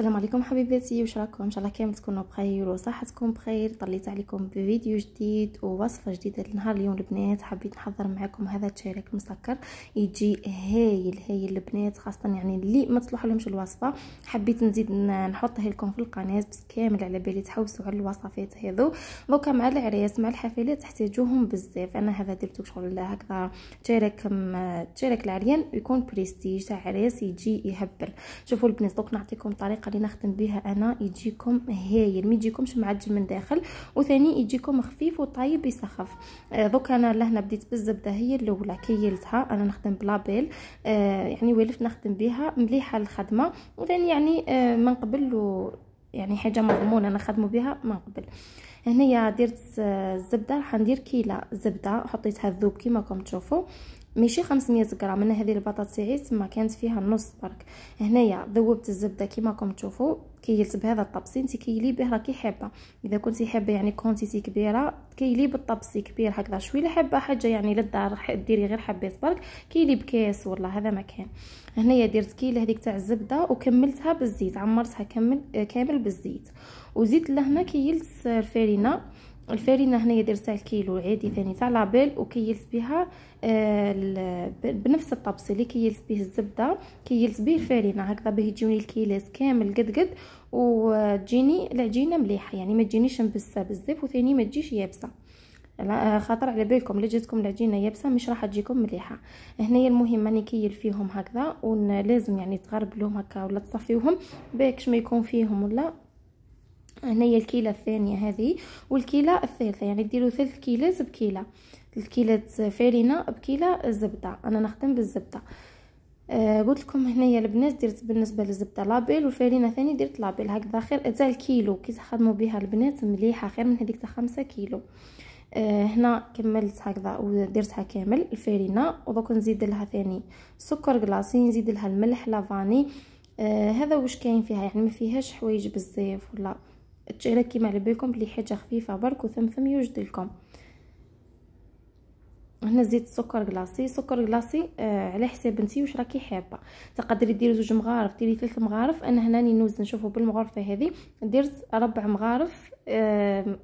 السلام عليكم حبيباتي واش راكم ان شاء الله كامل تكونوا بخير وصحتكم بخير طليت عليكم بفيديو جديد ووصفه جديده لنهار اليوم البنات حبيت نحضر معكم هذا التشارك المسكر يجي هايل هايل البنات خاصه يعني اللي ما تصلح لهمش الوصفه حبيت نزيد نحطه لكم في القناه بس كامل على بالي تحوسوا على الوصفات هذو دوكا مع العريس مع الحفلات تحتاجوهم بزاف انا هذا درتو شغل هكذا تشارك تشارك العريان يكون بريستيج تاع عريس يجي يهبل شوفوا البنات دوك نعطيكم طريقه اللي نخدم بها انا يجيكم هايل ما يجيكمش معجن من داخل وثاني يجيكم خفيف وطيب يسخف آه، دوك انا لهنا بديت بالزبده هي الاولى كيلتها انا نخدم بلابيل آه يعني ولفت نخدم بها مليحه الخدمه وثاني يعني آه، من قبل و يعني حاجه مضمونه نخدموا بها من قبل هنايا درت آه، الزبده راح ندير كيله زبده حطيتها الذوب كيما راكم تشوفوا ماشي 500 غرام انا هذه البطاطس عيد تما كانت فيها نص برك هنايا ذوبت الزبده كيما راكم تشوفوا كيلت بهذا الطبسي انت كيلي به راكي حابه اذا كنتي حابه يعني كونتيتي كبيره كيلي بالطبسي كبير هكذا شويه حابه حاجه يعني للدار ديري غير حبيت برك كيلي بكاس والله هذا ما كان هنايا درت كيلة هذيك تاع الزبده وكملتها بالزيت عمرتها كامل كامل بالزيت وزيت لهنا كيلت الفارينه طيب. الفرينه هنايا تاع الكيلو عادي ثاني تاع لابيل وكيلس بها آه، بنفس الطبس اللي كيلس به الزبده كيلس به الفرينه هكذا باه يجوني الكيلات كامل قد قد وتجيني العجينه مليحه يعني ما تجينيش مبسه بزاف وثاني ما تجيش يابسه آه، خاطر على بالكم جاتكم العجينه يابسه مش راح تجيكم مليحه هنايا المهم راني كيل فيهم هكذا ولازم يعني تغربلهم هكا ولا تصفيوهم باكش ما يكون فيهم ولا هنايا الكيلة الثانية هذه والكيلة الثالثة يعني ديروا ثلث كيلات بكيلة ثلث كيلات فرينة بكيلة زبدة انا نخدم بالزبدة آه، قلت لكم هنايا البنات درت بالنسبه للزبده لابيل والفرينه ثاني درت لابيل هكذا خير تاع الكيلو كي تخدموا بها البنات مليحه خير من هذيك تاع 5 كيلو آه، هنا كملت هكذا ودرتها كامل الفرينه ودوك نزيد لها ثاني سكر كلاصي نزيد لها الملح لافاني آه هذا واش كاين فيها يعني ما فيهاش حوايج بزاف ولا راكي كيما على بالكم بلي حاجه خفيفه برك ثم يوجد لكم هنا زيت السكر كلاصي سكر كلاصي آه على حساب نتي واش راكي حابه تقدري ديري زوج مغارف ديري ثلاث مغارف انا هنا نوز نشوفو بالمغرفه هذه درت ربع مغارف آه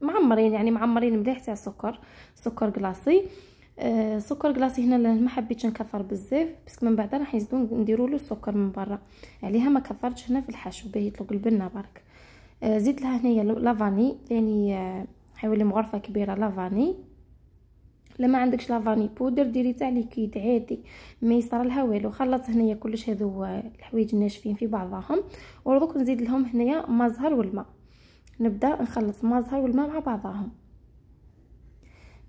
معمرين يعني معمرين مليح تاع سكر سكر كلاصي آه سكر كلاصي هنا ما حبيتش نكثر بزاف بس من بعد راح نزيدو نديرو له السكر من برا عليها ما كثرتش هنا في الحشو باه يطلق البنه برك آه، زيد لها هنايا لافاني ثاني آه، حوالي مغرفه كبيره لافاني لما عندكش لافاني بودر ديري تاع ليكيد عادي ما يصرى لها والو خلط هنايا كلش هذو آه، الحوايج الناشفين في بعضهم ودوك نزيد لهم هنايا زهر والماء نبدا نخلط زهر والماء مع بعضهم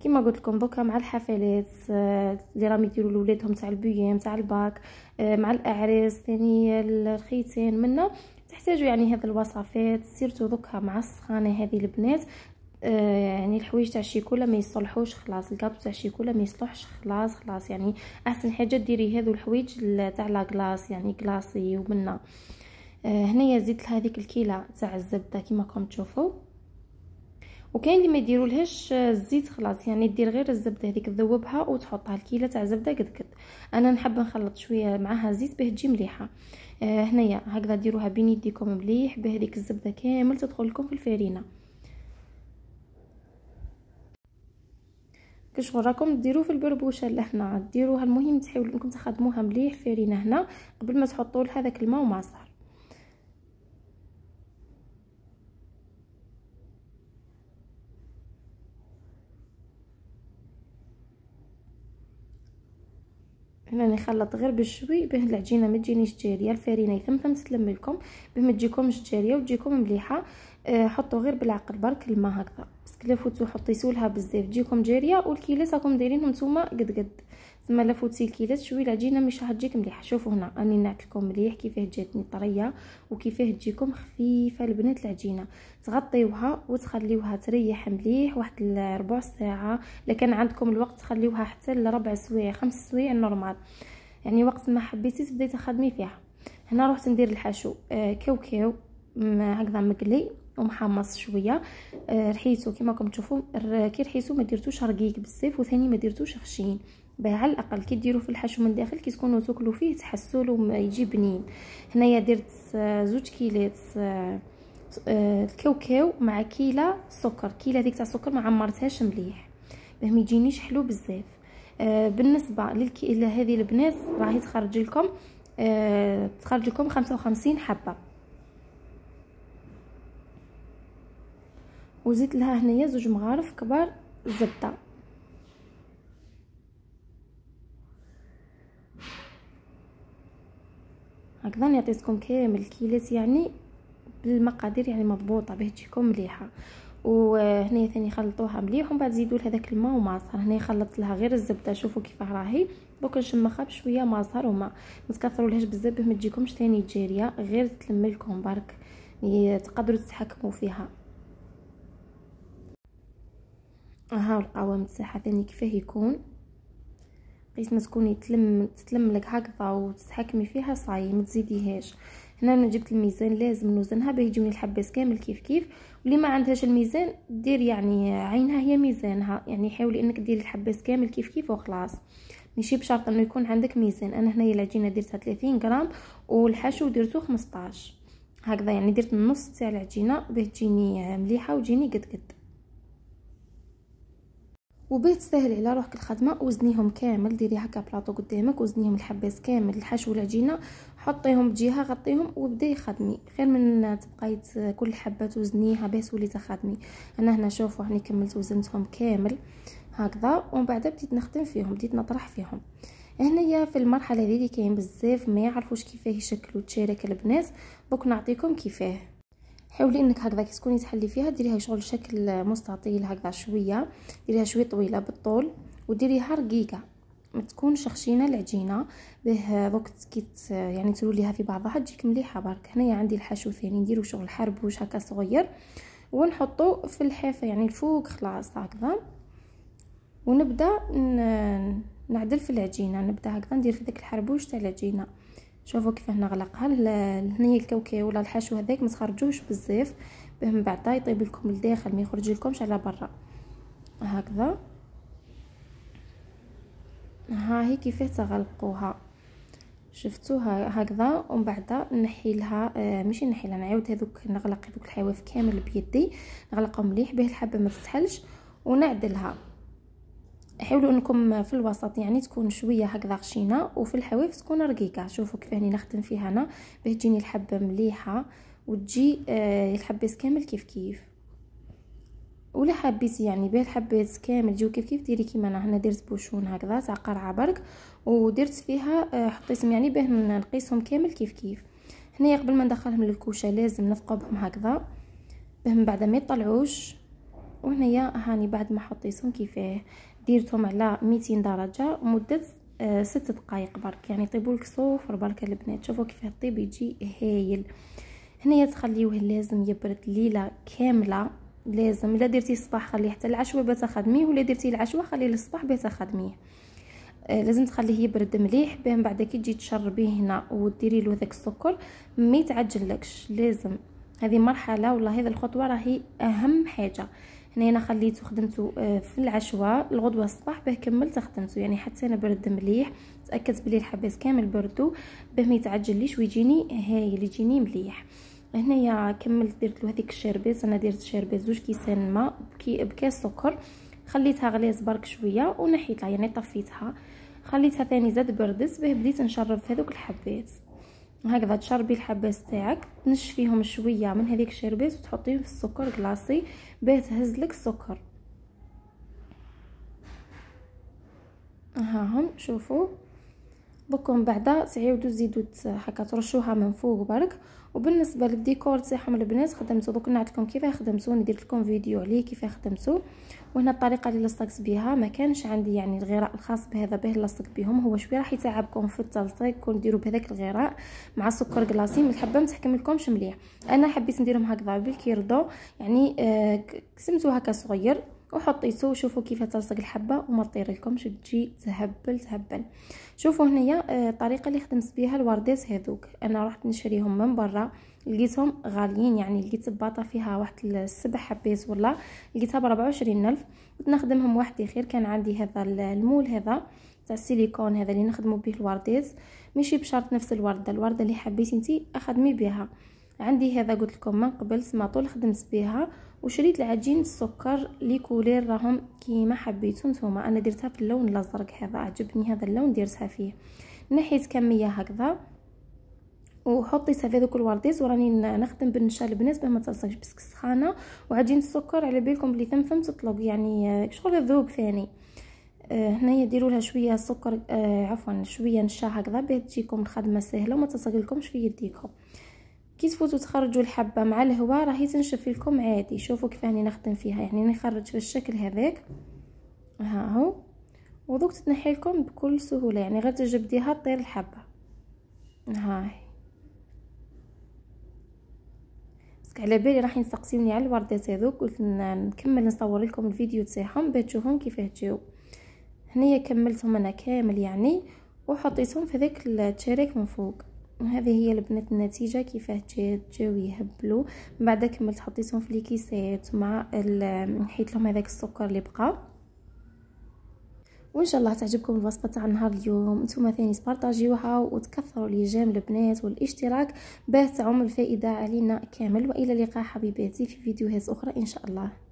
كما قلت لكم دوكا مع الحفلات اللي راهم يديروا لولادهم تاع البيام تاع الباك مع الاعراس ثاني الخيتان منا تحتاجوا يعني هذه الوصفات سيرتو دوكا مع السخانه هذه البنات آه، يعني الحوايج تاع الشيكولا ما يصلحوش خلاص الكابو تاع الشيكولا ما يصلحش خلاص خلاص يعني احسن حاجه ديري هذو الحوايج تاع لا كلاص يعني كلاصي ومنا آه، هنايا هنايا لها هذيك الكيله تاع الزبده كيما راكم تشوفوا وكاين اللي ما يديرولهاش الزيت خلاص يعني دير غير الزبده هذيك تذوبها وتحطها الكيله تاع زبده قد انا نحب نخلط شويه معها زيت باه تجي مليحه آه، هنايا هكذا ديروها بين يديكم مليح باه هذيك الزبده كامل تدخل لكم في الفرينه كش راكم ديروا في البربوشه لهنا ديروها المهم تحاولوا انكم تخدموها مليح فرينه هنا قبل ما تحطوا لها داك الماء ومع صار هنا نخلط غير بشوي باه العجينه ما تجينيش جاريه الفرينه يثمثم تسلم لكم باه ما تجيكمش جاريه وتجيكم مليحه آه، حطوا غير بالعقل برك الماء هكذا بس كلا فوتو حطيتولها بزاف تجيكم جاريه والكيلات راكم دايرينهم نتوما قد قد تما لفوت سلكيلات شويه العجينه مش راح تجيك مليحه شوفوا هنا راني نعت لكم مليح كيفاه جاتني طريه وكيفاه تجيكم خفيفه البنات العجينه تغطيوها وتخليوها تريح مليح واحد ربع ساعه لكان عندكم الوقت تخليوها حتى لربع سوايع خمس سوايع نورمال يعني وقت ما حبيتي تبداي تخدمي فيها هنا رحت ندير الحشو آه كوكاو هكذا مقلي ومحمص شويه آه رحيتو كيما راكم تشوفوا كي رحيتو ما درتوش رقيق بزاف وثاني ما درتوش خشين باه على الاقل كي ديروا في الحشو من الداخل كي تكونوا تاكلوا فيه تحسوا له يجي بنين هنايا درت آه، زوج كيلات آه، آه، الكاوكاو مع كيله سكر كيله ديك تاع السكر ما عمرتهاش مليح باه ما يجينيش حلو بزاف بالنسبه للكيلة هذه البنات راهي تخرج لكم تخرج لكم 55 حبه وزدت لها هنايا زوج مغارف كبار زبده هكذا نعطيكم كامل الكيلات يعني بالمقادير يعني مضبوطه باه تجيكم مليحه وهنا ثاني خلطوها مليح ومن بعد زيدوا لهذاك الماء وما صار هنا خلطت لها غير الزبده شوفوا كيفاه راهي دوك نشمخها بشويه صار وما ما تكثرولهاش بزاف باه ما تجيكمش ثاني جاريه غير تلم لكم برك يعني تقدروا تتحكموا فيها ها القوام تاعها ثاني كيفاه يكون بغيت ما تكوني تلم تتلملك هكذا وتتحكمي فيها صاي ما تزيديهاش هنا انا جبت الميزان لازم نوزنها باه يجوني الحباس كامل كيف كيف واللي ما عندهاش الميزان دير يعني عينها هي ميزانها يعني حاولي انك ديري الحباس كامل كيف كيف وخلاص ماشي بشرط انه يكون عندك ميزان انا هنايا العجينه درتها 30 غرام والحشو درتو 15 هكذا يعني درت النص تاع العجينه باه تجيني مليحه وتجيني قد قد وبيت تسهلي على روحك الخدمه وزنيهم كامل ديري هكا بلاطو قدامك وزنيهم الحباس كامل الحشو والعجينه حطيهم بجهه غطيهم وبداي خدمي خير من تبقاي كل حبات وزنيها باه وليت تخدمي انا هنا شوفوا هني كملت وزنتهم كامل هكذا ومن بعد بديت نخدم فيهم بديت نطرح فيهم هنايا في المرحله هذه كاين بزاف ما يعرفوش كيفاه يشكلوا تشارك البنات دوك نعطيكم كيفاه حاولي انك هكذا كي تكوني تحلي فيها ديريها شغل شكل مستطيل هكذا شويه ديريها شويه طويله بالطول وديريها رقيقه ما تكونش خشينه العجينه به دوك كي يعني تروليها في بعضها تجيك مليحه برك هنايا عندي الحشو ثاني نديرو شغل حربوش هكا صغير ونحطو في الحافه يعني الفوق خلاص هكذا ونبدا نعدل في العجينه نبدا هكذا ندير في ديك الحربوش تاع العجينه شوفوا كيفاه نغلقها هنايا الكاوكاو ولا الحشو هذاك ما تخرجوش بزاف باه من بعد يطيب لكم لداخل ما يخرج لكمش على برا هكذا ها هي كيفاه تغلقوها شفتوها هكذا ومن بعد نحي لها آه ماشي نحي لها نعاود هذوك نغلق هذوك الحواف كامل بيدي نغلقهم مليح باه الحبه ما تسحلش ونعدلها حاولوا انكم في الوسط يعني تكون شويه هكذا خشينه وفي الحواف تكون رقيقه شوفوا كيف هاني نخدم فيها انا باه تجيني الحبه مليحه وتجي آه الحبس كامل كيف كيف ولا حبيتي يعني باه الحبات كامل جيو كيف كيف ديري كيما انا هنا درت بوشون هكذا تاع قرعه برك ودرت فيها آه، حطيتهم يعني باه نقيسهم كامل كيف كيف هنايا قبل ما ندخلهم للكوشه لازم نثقبهم هكذا باه من بعد ما يطلعوش وهنايا هاني بعد ما حطيتهم كيفاه ديرتهم على 200 درجه مده آه ست دقائق برك يعني يطيبوا لك صوفر برك البنات شوفوا كيفاه الطيب يجي هايل هنايا تخليوه لازم يبرد ليله كامله لازم الا درتي الصباح خليه حتى العشوه باش تخدميه ولا درتي العشوه خليه للصباح باش تخدميه آه، لازم تخليه يبرد مليح باه من بعد كي تجي تشربيه هنا وديري له ذاك السكر ما يتعجلكش لازم هذه مرحله والله هذه الخطوه راهي اهم حاجه انا هنا خليته خدمته آه، في العشوه الغدوه الصباح باه كملت خدمته يعني حتى انا برد مليح تاكدت بلي الحبات كامل بردو باه ما يتعجليش ويجيني هايل يجيني مليح هنايا كملت درت له هذيك الشربات انا درت شربات زوج كيسان ماء بكاس سكر خليتها غليز برك شويه ونحيتها يعني طفيتها خليتها ثاني زاد بردت باه بديت نشرب في هذوك الحبات وهكذا تشربي الحباس تاعك تنشفيهم شويه من هذيك الشربات وتحطيهم في السكر كلاصي باه تهزلك السكر هم شوفوا بكم بعدا تعاودوا تزيدوا هكا ترشوها من فوق برك وبالنسبه للديكور تاعهم البنات خدمتو دوك لكم كيفاه خدمتو ندير لكم فيديو عليه كيفاه خدمتو وهنا الطريقه اللي لصقت بها ما كانش عندي يعني الغراء الخاص بهذا به لصق بهم هو شويه راح يتعبكم في التلصيق كون ديروا بهذاك الغراء مع سكر كلاصي من الحبه ما لكمش مليح انا حبيت نديرهم هكذا بالكيردو يعني آه كسمتو هكا صغير وحطيته وشوفوا كيف تلصق الحبه وما تطير لكمش تجي تهبل تهبل شوفوا هنايا آه، الطريقه اللي خدمت بها الوردات هذوك انا رحت نشريهم من برا لقيتهم غاليين يعني لقيت باطه فيها واحد السبع حبات ولا لقيتها ب 24000 كنت نخدمهم واحد خير كان عندي هذا المول هذا تاع السيليكون هذا اللي نخدمو به الوردات ماشي بشرط نفس الورده الورده اللي حبيتي انتي اخدمي بها عندي هذا قلت لكم من قبل سماطول خدمت بها وشريت العجين السكر لي كولير راهم كيما حبيتو نتوما انا درتها في اللون الازرق هذا عجبني هذا اللون درتها فيه نحيت كميه هكذا وحطيتها في هذوك الورديز وراني نخدم بالنشا البنات باش ما تلصقش بسك السخانه وعجين السكر على بالكم بلي ثم ثم تطلق يعني آه، شغل الذوق ثاني آه هنايا ديروا لها شويه سكر آه عفوا شويه نشا هكذا باه تجيكم الخدمه سهله وما تلصقلكمش في يديكم كي تفوتوا تخرجوا الحبه مع الهواء راهي تنشف لكم عادي شوفوا كيف راني نخدم فيها يعني نخرج في الشكل هذاك ها هو ودوك تتنحي لكم بكل سهوله يعني غير تجبديها طير الحبه هاي باسكو على بالي راح ينسقسيوني على الوردات هذوك قلت نكمل نصور لكم الفيديو تاعهم باش تشوفهم كيفاه تجيو هنايا كملتهم انا كامل يعني وحطيتهم في ذاك التشريك من فوق هذه هي البنات النتيجه كيفاه جات جاو يهبلوا من بعد كملت حطيتهم في الكيسات مع حيت لهم هذاك السكر اللي بقى وان شاء الله تعجبكم الوصفه تاع نهار اليوم نتوما ثاني بارطاجيوها وتكثروا جام البنات والاشتراك باه تعم الفائده علينا كامل والى اللقاء حبيباتي في فيديوهات اخرى ان شاء الله